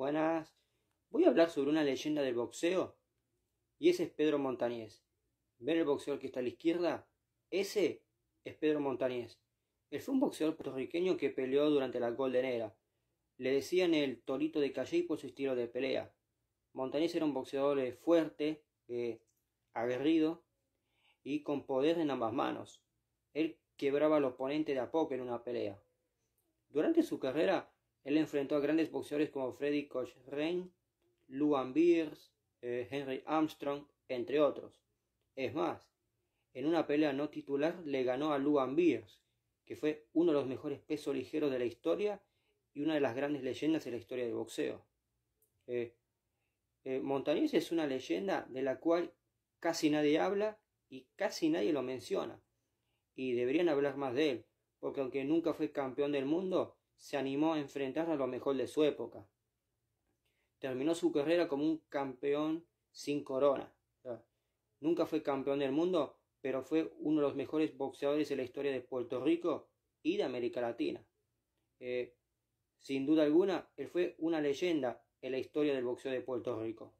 Buenas. Voy a hablar sobre una leyenda del boxeo. Y ese es Pedro Montañés. ¿Ven el boxeador que está a la izquierda? Ese es Pedro Montañés. Él fue un boxeador puertorriqueño que peleó durante la Golden Era. Le decían el torito de Calle por su estilo de pelea. Montañés era un boxeador eh, fuerte, eh, aguerrido y con poder en ambas manos. Él quebraba al oponente de a poco en una pelea. Durante su carrera él enfrentó a grandes boxeadores como Freddy Cochrane, Luan Beers, eh, Henry Armstrong, entre otros. Es más, en una pelea no titular le ganó a Luan Beers, que fue uno de los mejores pesos ligeros de la historia y una de las grandes leyendas de la historia del boxeo. Eh, eh, Montañés es una leyenda de la cual casi nadie habla y casi nadie lo menciona. Y deberían hablar más de él, porque aunque nunca fue campeón del mundo, se animó a enfrentar a lo mejor de su época. Terminó su carrera como un campeón sin corona. Nunca fue campeón del mundo, pero fue uno de los mejores boxeadores en la historia de Puerto Rico y de América Latina. Eh, sin duda alguna, él fue una leyenda en la historia del boxeo de Puerto Rico.